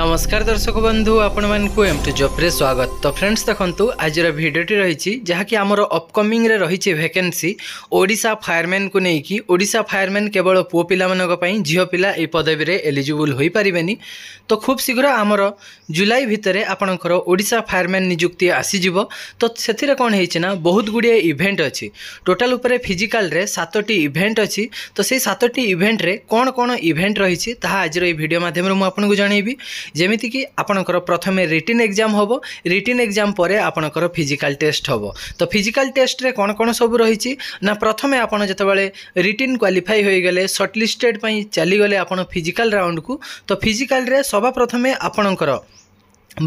নমস্কার দর্শক বন্ধু আপনার এম টু জব্রে স্বাগত তো ফ্রেন্ডস দেখুন আজর ভিডিওটি রয়েছে যাকি আমার অপকমিংরে রয়েছে ভ্যাকেন্সি ওড়শা ফায়ারম্যান কু নেই ওড়শা ফায়ারম্যান কেবল পুয় পিলাপাই ঝিও পিলা এই পদবীরে এলিজিবল হয়ে পারে তো খুব শীঘ্র আমার জুলাই ভিতরে আপনার ওড়শা ফায়ারম্যান নিযুক্তি আসিযোগ তো সেতির কম হয়েছে না বহুত গুড়িয়ে ইভেন্ট অছি টোটাল উপরে ফিজিকালরে সাতটি ইভেন্ট অছি তো সেই সাতটি ইভেন্টরে কোণ কোণ ইভেন্ট রয়েছে তাহা আজর এই ভিডিও মাধ্যমে আপনার জনাইবি ଯେମିତିକି ଆପଣଙ୍କର ପ୍ରଥମେ ରିଟିନ୍ ଏକ୍ଜାମ୍ ହେବ ରିଟିନ୍ ଏକ୍ଜାମ୍ ପରେ ଆପଣଙ୍କର ଫିଜିକାଲ୍ ଟେଷ୍ଟ ହେବ ତ ଫିଜିକାଲ୍ ଟେଷ୍ଟରେ କ'ଣ କ'ଣ ସବୁ ରହିଛି ନା ପ୍ରଥମେ ଆପଣ ଯେତେବେଳେ ରିଟିନ୍ କ୍ୱାଲିଫାଇ ହୋଇଗଲେ ସର୍ଟଲିଷ୍ଟେଡ଼୍ ପାଇଁ ଚାଲିଗଲେ ଆପଣ ଫିଜିକାଲ୍ ରାଉଣ୍ଡକୁ ତ ଫିଜିକାଲ୍ରେ ସବା ପ୍ରଥମେ ଆପଣଙ୍କର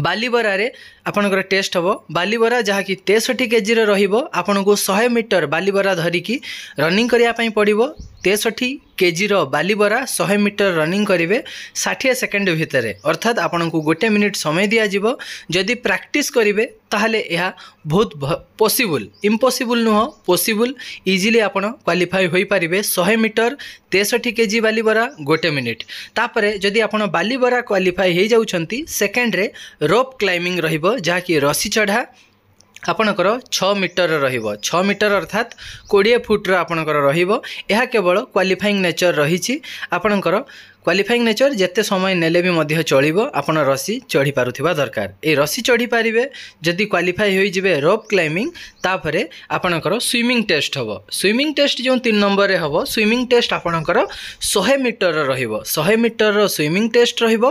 ବାଲିବରାରେ ଆପଣଙ୍କର ଟେଷ୍ଟ ହେବ ବାଲିବରା ଯାହାକି ତେଷଠି କେଜିର ରହିବ ଆପଣଙ୍କୁ ଶହେ ମିଟର ବାଲିବରା ଧରିକି ରନିଂ କରିବା ପାଇଁ ପଡ଼ିବ ତେଷଠି କେଜିର ବାଲିବରା ଶହେ ମିଟର ରନିଂ କରିବେ ଷାଠିଏ ସେକେଣ୍ଡ ଭିତରେ ଅର୍ଥାତ୍ ଆପଣଙ୍କୁ ଗୋଟେ ମିନିଟ୍ ସମୟ ଦିଆଯିବ ଯଦି ପ୍ରାକ୍ଟିସ୍ କରିବେ ତାହେଲେ ଏହା ବହୁତ ପସିବୁଲ୍ ଇମ୍ପସିବୁଲ୍ ନୁହଁ ପସିବୁଲ୍ ଇଜିଲି ଆପଣ କ୍ୱାଲିଫାଇ ହୋଇପାରିବେ ଶହେ ମିଟର ତେଷଠି କେଜି ବାଲିବରା ଗୋଟେ ମିନିଟ୍ ତାପରେ ଯଦି ଆପଣ ବାଲିବରା କ୍ୱାଲିଫାଇ ହୋଇଯାଉଛନ୍ତି ସେକେଣ୍ଡରେ ରୋପ୍ କ୍ଲାଇମ୍ବିଂ ରହିବ ଯାହାକି ରସି ଚଢ଼ା ଆପଣଙ୍କର ଛଅ ମିଟର ରହିବ ଛଅ ମିଟର ଅର୍ଥାତ୍ କୋଡ଼ିଏ ଫୁଟ୍ର ଆପଣଙ୍କର ରହିବ ଏହା କେବଳ କ୍ୱାଲିଫାଇଙ୍ଗ ନେଚର ରହିଛି ଆପଣଙ୍କର କ୍ୱାଲିଫାଇଂ ନେଚର୍ ଯେତେ ସମୟ ନେଲେ ବି ମଧ୍ୟ ଚଳିବ ଆପଣ ରସି ଚଢ଼ି ପାରୁଥିବା ଦରକାର ଏଇ ରସି ଚଢ଼ି ପାରିବେ ଯଦି କ୍ୱାଲିଫାଇ ହୋଇଯିବେ ରୋପ୍ କ୍ଲାଇମ୍ବିଂ ତାପରେ ଆପଣଙ୍କର ସୁଇମିଂ ଟେଷ୍ଟ ହେବ ସୁଇମିଂ ଟେଷ୍ଟ ଯେଉଁ ତିନି ନମ୍ବରରେ ହେବ ସୁଇମିଂ ଟେଷ୍ଟ ଆପଣଙ୍କର ଶହେ ମିଟରର ରହିବ ଶହେ ମିଟରର ସୁଇମିଂ ଟେଷ୍ଟ ରହିବ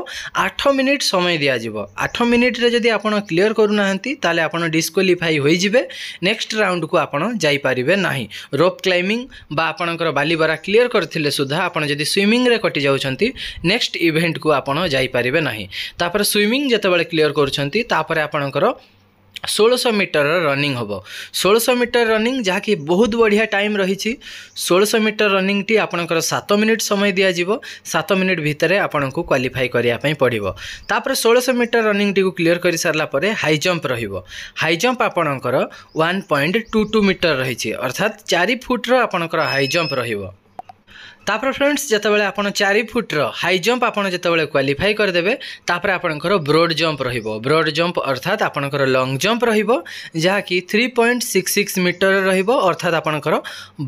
ଆଠ ମିନିଟ୍ ସମୟ ଦିଆଯିବ ଆଠ ମିନିଟ୍ରେ ଯଦି ଆପଣ କ୍ଲିଅର କରୁନାହାନ୍ତି ତାହେଲେ ଆପଣ ଡିସ୍କ୍ୱାଲିଫାଇ ହୋଇଯିବେ ନେକ୍ସଟ ରାଉଣ୍ଡକୁ ଆପଣ ଯାଇପାରିବେ ନାହିଁ ରୋପ୍ କ୍ଲାଇମ୍ବିଂ ବା ଆପଣଙ୍କର ବାଲିବରା କ୍ଲିଅର କରିଥିଲେ ସୁଦ୍ଧା ଆପଣ ଯଦି ସୁଇମିଂରେ କଟି ଯାଉଛନ୍ତି କରୁଛନ୍ତି ନେକ୍ସଟ ଇଭେଣ୍ଟକୁ ଆପଣ ଯାଇପାରିବେ ନାହିଁ ତାପରେ ସୁଇମିଂ ଯେତେବେଳେ କ୍ଲିଅର କରୁଛନ୍ତି ତାପରେ ଆପଣଙ୍କର ଷୋଳଶହ ମିଟରର ରନିଂ ହେବ ଷୋଳଶହ ମିଟର ରନିଂ ଯାହାକି ବହୁତ ବଢ଼ିଆ ଟାଇମ୍ ରହିଛି ଷୋଳଶହ ମିଟର ରନିଂଟି ଆପଣଙ୍କର ସାତ ମିନିଟ୍ ସମୟ ଦିଆଯିବ ସାତ ମିନିଟ୍ ଭିତରେ ଆପଣଙ୍କୁ କ୍ୱାଲିଫାଇ କରିବା ପାଇଁ ପଡ଼ିବ ତାପରେ ଷୋଳଶହ ମିଟର ରନିଂଟିକୁ କ୍ଲିଅର କରିସାରିଲା ପରେ ହାଇ ଜମ୍ପ ରହିବ ହାଇ ଜମ୍ପ ଆପଣଙ୍କର one point two two metre ରହିଛି ଅର୍ଥାତ୍ ଚାରି ଫୁଟ୍ର ଆପଣଙ୍କର ହାଇ ଜମ୍ପ ରହିବ তাপরে ফ্রেন্ডস যেতবে আপনার চারি ফুট্র হাই জম্প আপনার যেতবে কোয়ালিফাই করেদেবে তাপরে আপনার ব্রোড জম্প রহব ব্রোড জম্প অর্থাৎ আপনার লং জম্প রহব যা কি three point six six metre রহব অর্থাৎ আপনার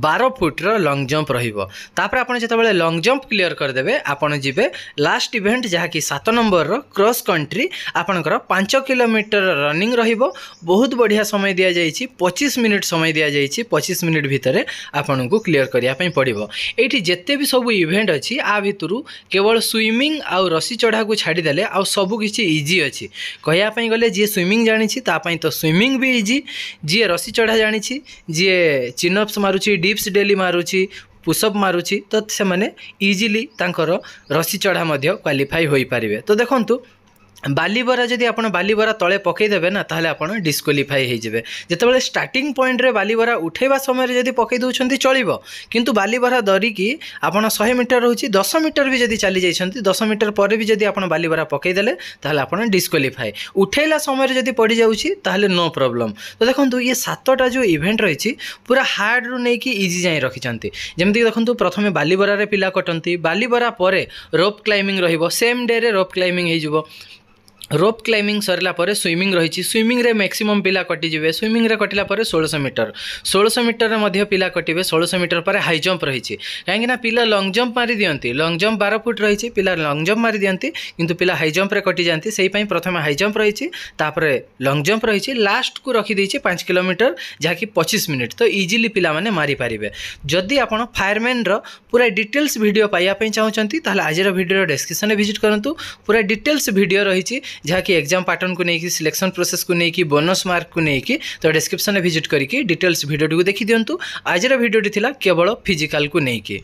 বার ফুট্র লং জম্প রহব তাপরে আপনার যেতবে লং জম্প ক্লিয়ার করেদেবে আপনার যাবে লাস্ট ইভেন্ট যা কি সাত নম্বরর ক্রস কন্ট্রি আপনার পাঁচ কিলোমিটর রনিং রহব বহুত বঢ়িয়া সময় দিয়া যাই পঁচিশ মিনিট সময় দিয়া যাই পঁচিশ মিনিট ভিতরে আপনার ক্লিয়ার করা পড়ব এইটি যেতে ଯେତେ ବି ସବୁ ଇଭେଣ୍ଟ ଅଛି ଆ ଭିତରୁ କେବଳ ସୁଇମିଂ ଆଉ ରସି ଚଢ଼ାକୁ ଛାଡ଼ିଦେଲେ ଆଉ ସବୁ କିଛି ଇଜି ଅଛି କହିବା ପାଇଁ ଗଲେ ଯିଏ ସୁଇମିଂ ଜାଣିଛି ତା ପାଇଁ ତ ସୁଇମିଂ ବି ଇଜି ଯିଏ ରସି ଚଢ଼ା ଜାଣିଛି ଯିଏ ଚିନଅପ୍ସ ମାରୁଛି ଡିପ୍ସ ଡେଲି ମାରୁଛି ପୁଷଅପ୍ ମାରୁଛି ତ ସେମାନେ ଇଜିଲି ତାଙ୍କର ରସି ଚଢ଼ା ମଧ୍ୟ କ୍ୱାଲିଫାଇ ହୋଇପାରିବେ ତ ଦେଖନ୍ତୁ বালিবরা যদি আপনার বালিবরা তলে পকাইদেবে না তাহলে আপনার ডিসকোয়ালিফাই হয়ে যেতবে স্টার্টিং পয়েন্টরে বালিবরা উঠাইবা সময় যদি পকাই দেছেন চলব কিন্তু বালিবরা ধরিকি আপনার শহে মিটর রয়েছে দশ মিটর বি যদি চালি যাই দশ মিটর পরে বি যদি আপনার বালিবরা পকাইদেলে তাহলে আপনার ডিসকোয়ালিফাই উঠাইলা সময় যদি পড়ে যাচ্ছি তাহলে নো প্রোবলেম তো দেখুন ইয়ে সাতটা যে ইভেন্ট রয়েছে পুরা হার্ড্রু নেই ইজি যাই রকিছেন যেমি দেখুন প্রথমে বালিবরার পিলা কটন্তি বালিবরা পরে রোপ ক্লাইম্বিং রহব সেম ডে রোপ ক্লাইম্বিং হয়ে যাব রোপ ক্ଲାଇମ୍ବିଂ ସରିଲା ପରେ ସୁଇମିଂ ରହିଛି ସୁଇମିଂରେ ମ୍ୟାକ୍ସିମମ୍ ପିଲା କଟିଯିବେ ସୁଇମିଂରେ କଟିଲା ପରେ ଷୋଳଶହ ମିଟର ଷୋଳଶହ ମିଟରରେ ମଧ୍ୟ ପିଲା କଟିବେ ଷୋଳଶହ ମିଟର ପରେ ହାଇ ଜମ୍ପ ରହିଛି କାହିଁକିନା ପିଲା ଲଙ୍ଗ୍ ଜମ୍ପ ମାରିଦିଅନ୍ତି ଲଙ୍ଗ୍ ଜମ୍ପ ବାର ଫୁଟ୍ ରହିଛି ପିଲା ଲଙ୍ଗ୍ ଜମ୍ପ ମାରିଦିଅନ୍ତି କିନ୍ତୁ ପିଲା ହାଇ ଜମ୍ପରେ କଟିଯାଆନ୍ତି ସେଇ ପାଇଁ ପ୍ରଥମେ ହାଇ ଜମ୍ପ ରହିଛି ତାପରେ ଲଙ୍ଗ୍ ଜମ୍ପ ରହିଛି ଲାଷ୍ଟକୁ ରଖିଦେଇଛି ପାଞ୍ଚ କିଲୋମିଟର ଯାହାକି ପଚିଶ ମିନିଟ୍ ତ ଇଜିଲି ପିଲାମାନେ ମାରିପାରିବେ ଯଦି ଆପଣ ଫାୟାରମ୍ୟାନ୍ର ପୁରା ଡିଟେଲ୍ସ ଭିଡ଼ିଓ ପାଇବା ପାଇଁ ଚାହୁଁଛନ୍ତି ତାହେଲେ ଆଜିର ଭିଡ଼ିଓର ଡେସ୍କ୍ରିପ୍ସନ୍ରେ ଭିଜିଟ୍ କରନ୍ତୁ ପୁରା ଡିଟେଲ୍ସ ଭିଡ଼ିଓ ରହିଛି ଯାହାକି ଏକ୍ଜାମ୍ ପାଟର୍ନକୁ ନେଇକି ସିଲେକ୍ସନ୍ ପ୍ରୋସେସ୍କୁ ନେଇକି ବୋନସ୍ ମାର୍କକୁ ନେଇକି ତ ଡେସ୍କ୍ରିପ୍ସନ୍ରେ ଭିଜିଟ୍ କରିକି ଡିଟେଲ୍ସ ଭିଡ଼ିଓଟିକୁ ଦେଖିଦିଅନ୍ତୁ ଆଜିର ଭିଡ଼ିଓଟି ଥିଲା କେବଳ ଫିଜିକାଲ୍କୁ ନେଇକି